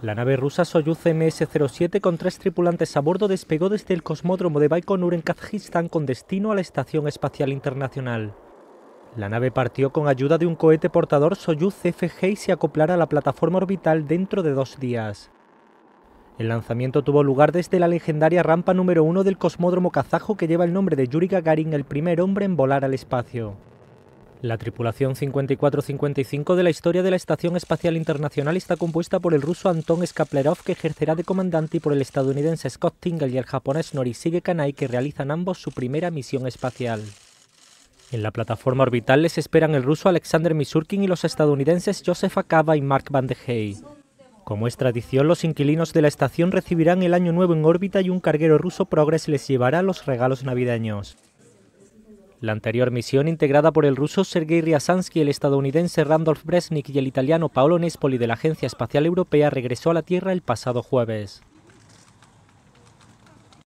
La nave rusa Soyuz MS-07 con tres tripulantes a bordo despegó desde el cosmódromo de Baikonur en Kazajistán con destino a la Estación Espacial Internacional. La nave partió con ayuda de un cohete portador Soyuz FG y se acoplará a la plataforma orbital dentro de dos días. El lanzamiento tuvo lugar desde la legendaria rampa número uno del cosmódromo kazajo que lleva el nombre de Yuri Gagarin, el primer hombre en volar al espacio. La tripulación 5455 de la historia de la Estación Espacial Internacional está compuesta por el ruso Anton Skaplerov, que ejercerá de comandante, y por el estadounidense Scott Tingle y el japonés Norishige Kanai, que realizan ambos su primera misión espacial. En la plataforma orbital les esperan el ruso Alexander Misurkin y los estadounidenses Joseph Akaba y Mark Van de Hey. Como es tradición, los inquilinos de la estación recibirán el Año Nuevo en órbita y un carguero ruso Progress les llevará los regalos navideños. La anterior misión, integrada por el ruso Sergei Ryazansky, el estadounidense Randolph Bresnik y el italiano Paolo Nespoli de la Agencia Espacial Europea, regresó a la Tierra el pasado jueves.